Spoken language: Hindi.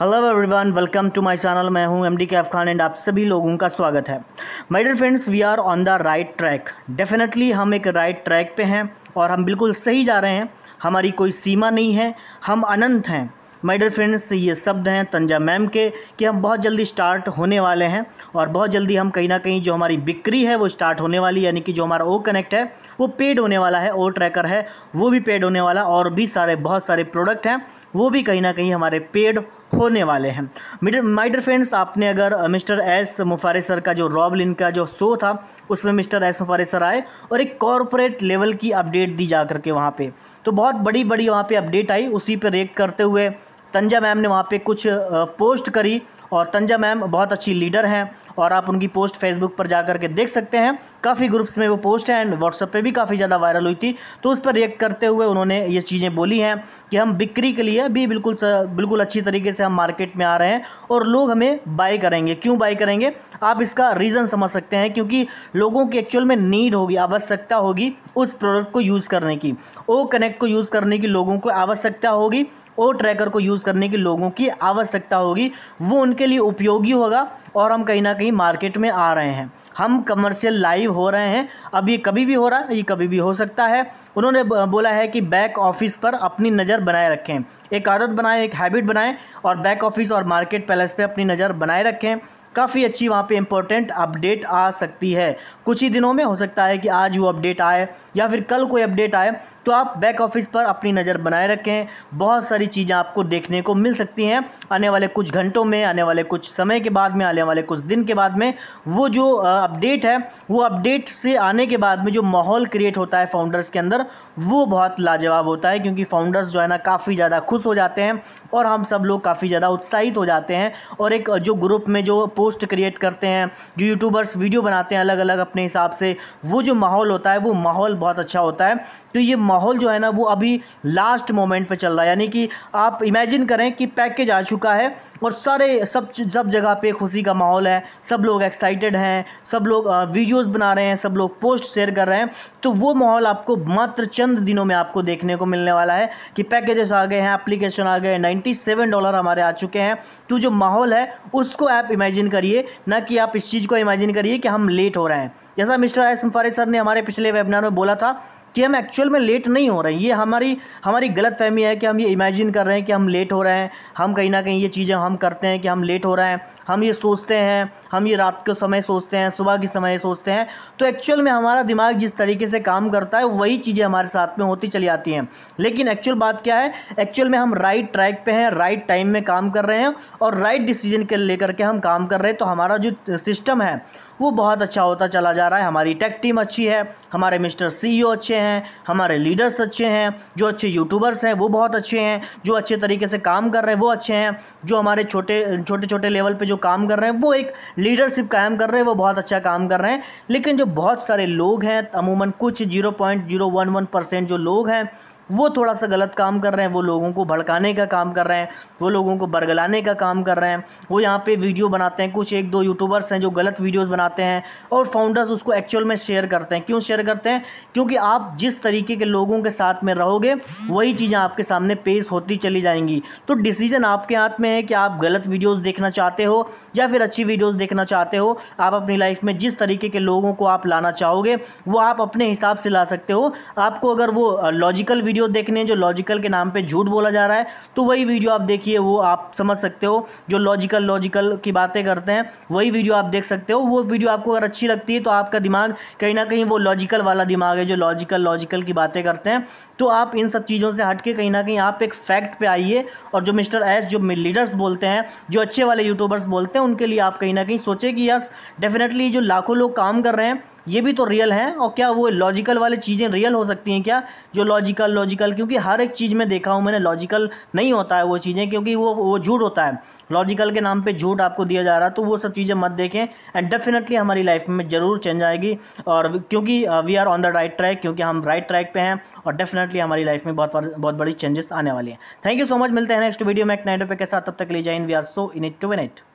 hello everyone welcome to my channel मैं हूं एमडी कैफ खान एंड आप सभी लोगों का स्वागत है my dear friends we are on the right track definitely हम एक राइट right ट्रैक पे हैं और हम बिल्कुल सही जा रहे हैं हमारी कोई सीमा नहीं है हम अनंत हैं माइडर फ्रेंड्स ये शब्द हैं तंजा मैम के कि हम बहुत जल्दी स्टार्ट होने वाले हैं और बहुत जल्दी हम कहीं ना कहीं जो हमारी बिक्री है वो स्टार्ट होने वाली यानी कि जो हमारा ओ कनेक्ट है वो पेड होने वाला है ओ ट्रैकर है वो भी पेड होने वाला और भी सारे बहुत सारे प्रोडक्ट हैं वो भी कहीं ना कहीं हमारे पेड होने वाले हैं माय डियर फ्रेंड्स आपने अगर मिस्टर एस मुफारे सर का जो रॉब लिन का जो शो था उसमें मिस्टर एस मुफारे सर आए और एक कॉरपोरेट लेवल की अपडेट दी जा करके वहाँ पे तो बहुत बड़ी बड़ी वहाँ पे अपडेट आई उसी पर रेक करते हुए तंजा मैम ने वहाँ पे कुछ पोस्ट करी और तंजा मैम बहुत अच्छी लीडर हैं और आप उनकी पोस्ट फेसबुक पर जा करके देख सकते हैं काफ़ी ग्रुप्स में वो पोस्ट है एंड व्हाट्सअप पर भी काफ़ी ज़्यादा वायरल हुई थी तो उस पर रिएक्ट करते हुए उन्होंने ये चीज़ें बोली हैं कि हम बिक्री के लिए भी बिल्कुल बिल्कुल अच्छी तरीके से हम मार्केट में आ रहे हैं और लोग हमें बाई करेंगे क्यों बाई करेंगे आप इसका रीज़न समझ सकते हैं क्योंकि लोगों की एक्चुअल में नीड होगी आवश्यकता होगी उस प्रोडक्ट को यूज़ करने की ओ कनेक्ट को यूज़ करने की लोगों को आवश्यकता होगी ओ ट्रैकर को यूज़ करने की लोगों की आवश्यकता होगी वो उनके लिए उपयोगी होगा और हम कहीं ना कहीं मार्केट में आ रहे हैं हम कमर्शियल लाइव हो रहे हैं अब ये कभी भी हो रहा है ये कभी भी हो सकता है उन्होंने बोला है कि बैक ऑफिस पर अपनी नज़र बनाए रखें एक आदत बनाएं एक हैबिट बनाएं और बैक ऑफिस और मार्केट पैलेस पर अपनी नज़र बनाए रखें काफ़ी अच्छी वहाँ पे इंपॉर्टेंट अपडेट आ सकती है कुछ ही दिनों में हो सकता है कि आज वो अपडेट आए या फिर कल कोई अपडेट आए तो आप बैक ऑफिस पर अपनी नज़र बनाए रखें बहुत सारी चीज़ें आपको देख देखने को मिल सकती हैं आने वाले कुछ घंटों में आने वाले कुछ समय के बाद में आने वाले कुछ दिन के बाद में वो जो अपडेट है वो अपडेट से आने के बाद में जो माहौल क्रिएट होता है फाउंडर्स के अंदर वो बहुत लाजवाब होता है क्योंकि फाउंडर्स जो है ना काफ़ी ज़्यादा खुश हो जाते हैं और हम सब लोग काफ़ी ज़्यादा उत्साहित हो जाते हैं और एक जो ग्रुप में जो पोस्ट क्रिएट करते हैं जो यूट्यूबर्स वीडियो बनाते हैं अलग अलग अपने हिसाब से वो जो माहौल होता है वो माहौल बहुत अच्छा होता है तो ये माहौल जो है ना वो अभी लास्ट मोमेंट पर चल रहा है यानी कि आप इमेजिन इमेजिन करें कि पैकेज आ चुका है और सारे सब सब जगह पे खुशी का माहौल है सब लोग एक्साइटेड हैं सब लोग वीडियोस बना रहे हैं सब लोग पोस्ट शेयर कर रहे हैं तो वो माहौल आपको मात्र चंद दिनों में आपको देखने को मिलने वाला है कि पैकेजेस आ गए हैं एप्लीकेशन आ गए नाइन्टी सेवन डॉलर हमारे आ चुके हैं तो जो माहौल है उसको आप इमेजिन करिए ना कि आप इस चीज़ को इमेजिन करिए कि हम लेट हो रहे हैं जैसा मिस्टर एस अंफारे सर ने हमारे पिछले वेबिनार में बोला था कि हम एक्चुअल में लेट नहीं हो रहे ये हमारी हमारी गलत फहमी है कि हम ये इमेजिन कर रहे हैं कि हम लेट लेट हो रहे हैं हम कहीं ना कहीं ये चीज़ें हम करते हैं कि हम लेट हो रहे हैं हम ये सोचते हैं हम ये रात के समय सोचते हैं सुबह के समय सोचते हैं तो एक्चुअल में हमारा दिमाग जिस तरीके से काम करता है वही चीज़ें हमारे साथ में होती चली आती हैं लेकिन एक्चुअल बात क्या है एक्चुअल में हम राइट ट्रैक पर हैं राइट टाइम में काम कर रहे हैं और राइट डिसीजन के लेकर के हम काम कर रहे हैं तो हमारा जो सिस्टम है वो बहुत अच्छा होता चला जा रहा है हमारी टेक टीम अच्छी है हमारे मिस्टर सीईओ e अच्छे हैं हमारे लीडर्स अच्छे हैं जो अच्छे यूट्यूबर्स हैं वो बहुत अच्छे हैं जो अच्छे तरीके से काम कर रहे हैं वो अच्छे हैं जो हमारे छोटे छोटे छोटे लेवल पर जो काम कर रहे हैं वो एक लीडरशिप कायम कर रहे हैं वो बहुत अच्छा काम कर रहे हैं लेकिन जो बहुत सारे लोग हैं अमूमन कुछ zero point zero one one percent जो लोग हैं वो थोड़ा सा गलत काम कर रहे हैं वो लोगों को भड़काने का काम कर रहे हैं वो लोगों को बरगलाने का काम कर रहे हैं वो यहाँ पे वीडियो बनाते हैं कुछ एक दो यूट्यूबर्स हैं जो गलत वीडियोस बनाते हैं और फाउंडर्स उसको एक्चुअल में शेयर करते हैं क्यों शेयर करते हैं क्योंकि आप जिस तरीके के लोगों के साथ में रहोगे वही चीज़ें आपके सामने पेश होती चली जाएंगी तो डिसीजन आपके हाथ में है कि आप गलत वीडियोज़ देखना चाहते हो या फिर अच्छी वीडियोज़ देखना चाहते हो आप अपनी लाइफ में जिस तरीके के लोगों को आप लाना चाहोगे वो आप अपने हिसाब से ला सकते हो आपको अगर वो लॉजिकल वीडियो देखने हैं जो लॉजिकल के नाम पे झूठ बोला जा रहा है तो वही वीडियो आप देखिए वो आप समझ सकते हो जो लॉजिकल लॉजिकल की बातें करते हैं वही वीडियो आप देख सकते हो वो वीडियो आपको अगर अच्छी लगती है तो आपका दिमाग कहीं ना कहीं वो लॉजिकल वाला दिमाग है जो लॉजिकल लॉजिकल की बातें करते हैं तो आप इन सब चीज़ों से हट कहीं ना कहीं आप एक फैक्ट पर आइए और जो मिस्टर एस जो लीडर्स बोलते हैं जो अच्छे वाले यूट्यूबर्स बोलते हैं उनके लिए आप कहीं ना कहीं सोचें कि यस डेफिनेटली जो लाखों लोग काम कर रहे हैं ये भी तो रियल हैं और क्या वो लॉजिकल वाली चीज़ें रियल हो सकती हैं क्या जो लॉजिकल लॉजिकल क्योंकि हर एक चीज़ में देखा हूँ मैंने लॉजिकल नहीं होता है वो चीज़ें क्योंकि वो वो झूठ होता है लॉजिकल के नाम पे झूठ आपको दिया जा रहा है तो वो सब चीज़ें मत देखें एंड डेफिनेटली हमारी लाइफ में ज़रूर चेंज आएगी और क्योंकि we are on the right track क्योंकि हम राइट ट्रैक पर हैं और डेफिनेटली हमारी लाइफ में बहुत बहुत बड़ी चेंजेस आने वाली हैं थैंक यू सो मच मिलते हैं नेक्स्ट वीडियो में एक नाइट पे के साथ तब तक ले जाए we are so in it to in it